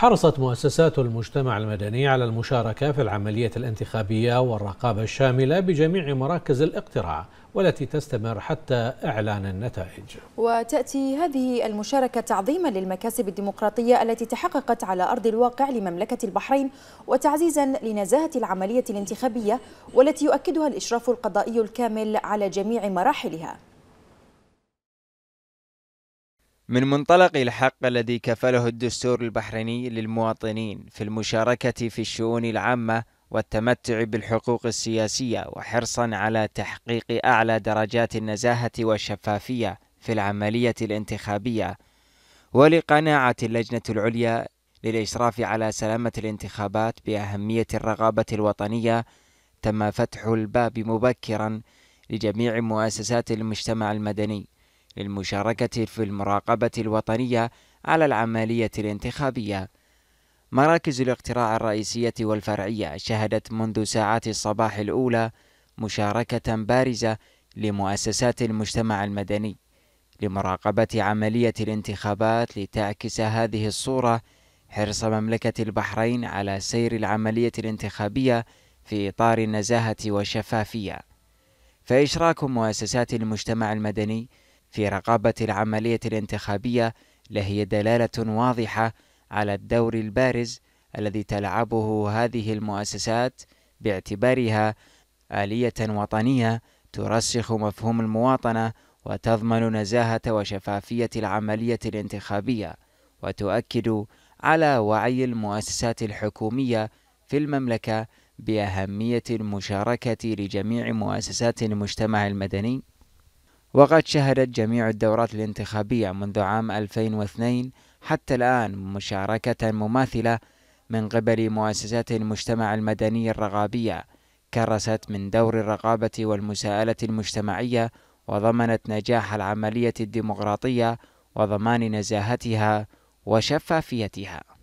حرصت مؤسسات المجتمع المدني على المشاركة في العملية الانتخابية والرقابة الشاملة بجميع مراكز الاقتراع والتي تستمر حتى إعلان النتائج وتأتي هذه المشاركة تعظيما للمكاسب الديمقراطية التي تحققت على أرض الواقع لمملكة البحرين وتعزيزا لنزاهة العملية الانتخابية والتي يؤكدها الإشراف القضائي الكامل على جميع مراحلها من منطلق الحق الذي كفله الدستور البحريني للمواطنين في المشاركة في الشؤون العامة والتمتع بالحقوق السياسية وحرصا على تحقيق أعلى درجات النزاهة والشفافية في العملية الانتخابية ولقناعة اللجنة العليا للإشراف على سلامة الانتخابات بأهمية الرغابة الوطنية تم فتح الباب مبكرا لجميع مؤسسات المجتمع المدني للمشاركة في المراقبة الوطنية على العملية الانتخابية. مراكز الاقتراع الرئيسية والفرعية شهدت منذ ساعات الصباح الأولى مشاركة بارزة لمؤسسات المجتمع المدني لمراقبة عملية الانتخابات لتعكس هذه الصورة حرص مملكة البحرين على سير العملية الانتخابية في إطار النزاهة والشفافية. فإشراك مؤسسات المجتمع المدني في رقابة العملية الانتخابية لهي دلالة واضحة على الدور البارز الذي تلعبه هذه المؤسسات باعتبارها آلية وطنية ترسخ مفهوم المواطنة وتضمن نزاهة وشفافية العملية الانتخابية وتؤكد على وعي المؤسسات الحكومية في المملكة بأهمية المشاركة لجميع مؤسسات المجتمع المدني وقد شهدت جميع الدورات الانتخابية منذ عام 2002 حتى الآن مشاركة مماثلة من قبل مؤسسات المجتمع المدني الرغابية كرست من دور الرقابة والمساءلة المجتمعية وضمنت نجاح العملية الديمقراطية وضمان نزاهتها وشفافيتها